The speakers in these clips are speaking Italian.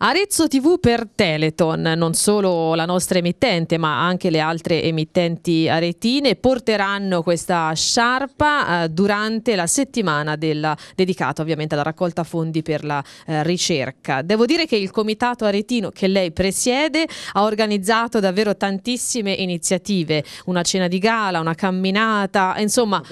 Arezzo TV per Teleton, non solo la nostra emittente ma anche le altre emittenti aretine porteranno questa sciarpa eh, durante la settimana della, dedicata ovviamente alla raccolta fondi per la eh, ricerca. Devo dire che il comitato aretino che lei presiede ha organizzato davvero tantissime iniziative, una cena di gala, una camminata, insomma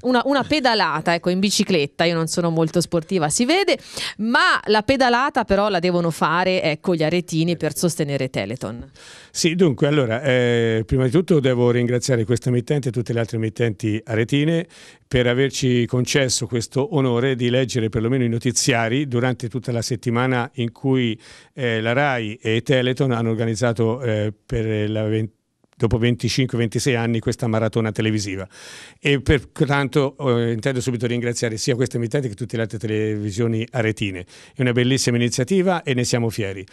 una, una pedalata ecco, in bicicletta, io non sono molto sportiva, si vede, ma la pedalata però la devono fare fare ecco, gli aretini eh, per sostenere Teleton. Sì, dunque, allora, eh, prima di tutto devo ringraziare questa emittente e tutte le altre emittenti aretine per averci concesso questo onore di leggere perlomeno i notiziari durante tutta la settimana in cui eh, la RAI e Teleton hanno organizzato eh, per la 20 dopo 25-26 anni questa maratona televisiva e pertanto eh, intendo subito ringraziare sia questa emittente che tutte le altre televisioni aretine. È una bellissima iniziativa e ne siamo fieri.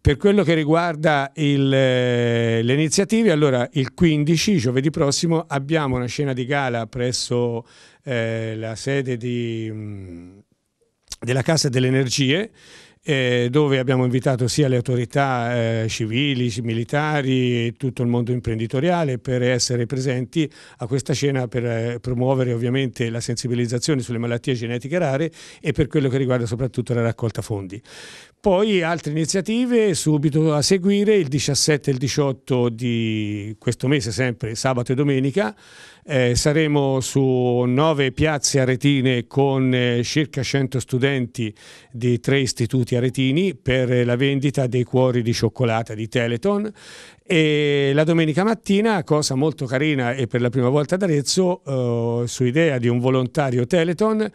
Per quello che riguarda il, eh, le iniziative, allora il 15, giovedì prossimo, abbiamo una scena di gala presso eh, la sede di, mm, della Casa delle Energie eh, dove abbiamo invitato sia le autorità eh, civili, militari, e tutto il mondo imprenditoriale per essere presenti a questa cena per eh, promuovere ovviamente la sensibilizzazione sulle malattie genetiche rare e per quello che riguarda soprattutto la raccolta fondi. Poi altre iniziative subito a seguire il 17 e il 18 di questo mese, sempre sabato e domenica. Eh, saremo su nove piazze aretine con eh, circa 100 studenti di tre istituti Chiaretini per la vendita dei cuori di cioccolata di Teleton e la domenica mattina, cosa molto carina e per la prima volta ad Arezzo, eh, su idea di un volontario Teleton,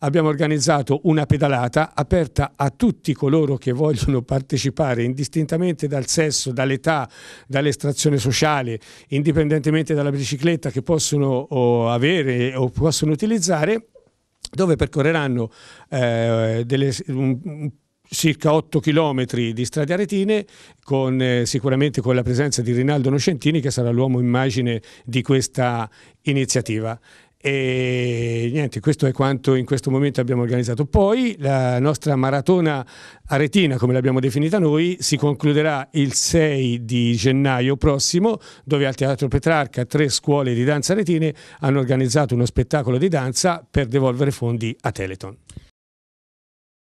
abbiamo organizzato una pedalata aperta a tutti coloro che vogliono partecipare indistintamente dal sesso, dall'età, dall'estrazione sociale, indipendentemente dalla bicicletta che possono avere o possono utilizzare dove percorreranno eh, delle, un, un circa 8 km di strade aretine, con, eh, sicuramente con la presenza di Rinaldo Nocentini che sarà l'uomo immagine di questa iniziativa. E niente, questo è quanto in questo momento abbiamo organizzato. Poi la nostra maratona aretina, come l'abbiamo definita noi, si concluderà il 6 di gennaio prossimo, dove al Teatro Petrarca tre scuole di danza aretine hanno organizzato uno spettacolo di danza per devolvere fondi a Teleton.